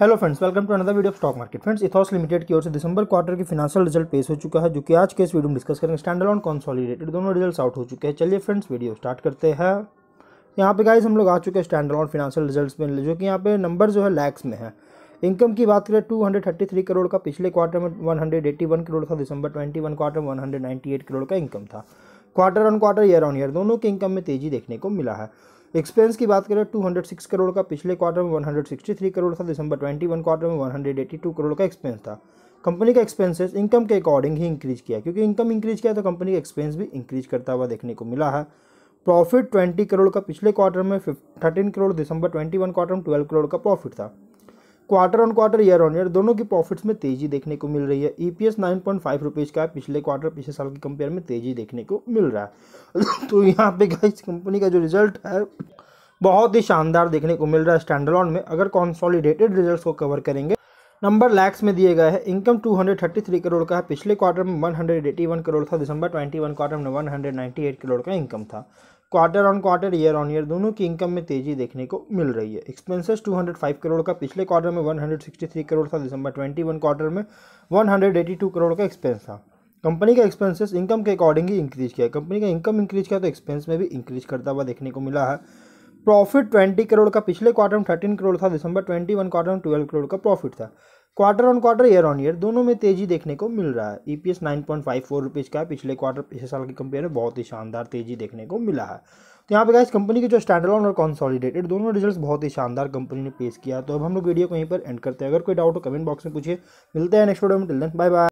hello friends welcome to another video of stock market friends Ethos limited की ओर से December quarter की financial result पेश हो चुका है जो कि आज के इस वीडियो में डिस्कस करेंगे स्टैंडर्ड ऑन कॉन्सॉलीडेटेड दोनों रिजल्ट आउट हो चुके हैं चलिए फ्रेंड्स वीडियो स्टार्ट करते हैं यहाँ पे गाइज हम लोग आ चुके हैं स्टैंडर्ड ऑन फिनाशियल रिजल्ट में जो कि यहाँ पे नंबर जो है लैक्स में है इनकम की बात करें टू करोड़ का पिछले क्वार्टर में वन करोड़ था दिसंबर ट्वेंटी क्वार्टर वन करोड़ का इनकम था quarter on quarter year on year दोनों के इनकम में तेजी देखने को मिला है एक्सपेंस की बात करें 206 करोड़ का पिछले क्वार्टर में 163 करोड़ था दिसंबर 21 क्वार्टर में 182 करोड़ का एक्सपेंस था कंपनी का एक्सपेंसेस इनकम के अकॉर्डिंग ही इंक्रीज किया क्योंकि इनकम इंक्रीज किया तो कंपनी का एक्सपेंस भी इंक्रीज करता हुआ देखने को मिला है प्रॉफिट 20 करोड़ का पिछले क्वार्टर में थर्टीन करोड़ दिसंबर 21 क्वार्टर में 12 करोड़ का प्रॉफिट था quarter on quarter year on year दोनों की प्रॉफिट्स में तेजी देखने को मिल रही है E P S nine point five rupees का पिछले क्वार्टर पिछले साल के कंपेयर में तेजी देखने को मिल रहा है तो यहाँ पे इस कंपनी का जो रिजल्ट है बहुत ही शानदार देखने को मिल रहा है ऑन में अगर कॉन्सोलिडेटेड रिजल्ट को कवर करेंगे नंबर लैक्स में दिए गए हैं इनकम 233 करोड़ का है पिछले क्वार्टर में 181 करोड़ था दिसंबर 21 क्वार्टर में 198 करोड़ का इनकम था quarter on quarter year on year दोनों की इनकम में तेजी देखने को मिल रही है एक्सपेंसेस 205 करोड़ का पिछले क्वार्टर में 163 करोड़ था दिसंबर 21 क्वार्टर में 182 करोड़ का एक्सपेंस था कंपनी का एक्सपेंसेस इनकम के अकॉर्डिंग ही इंक्रीज किया कंपनी का इनकम इंक्रीज किया तो एक्सपेंस में भी इंक्रीज करता हुआ देखने को मिला है प्रॉफिट ट्वेंटी करोड़ का पिछले क्वार्टर में थर्टीन करोड़ था दिसंबर ट्वेंटी वन क्वार्टर में ट्वेल्व करोड़ का प्रॉफिट था quarter on quarter year on year दोनों में तेजी देखने को मिल रहा है E P S nine point five four rupees का पिछले क्वार्टर पिछले साल के कंपेयर में बहुत ही शानदार तेजी देखने को मिला है तो यहाँ पे गाइस कंपनी के जो स्टैंडलॉन और कॉन्सॉलिडेटेड दोनों रिजल्ट बहुत ही शानदार कंपनी ने पेश किया तो अब हम लोग वीडियो को यहीं पर एंड करते हैं अगर कोई डाउट हो कमेंट बॉक्स में पूछिए मिलते हैं नेक्स्ट वीडियो में टिल देन बाय बाय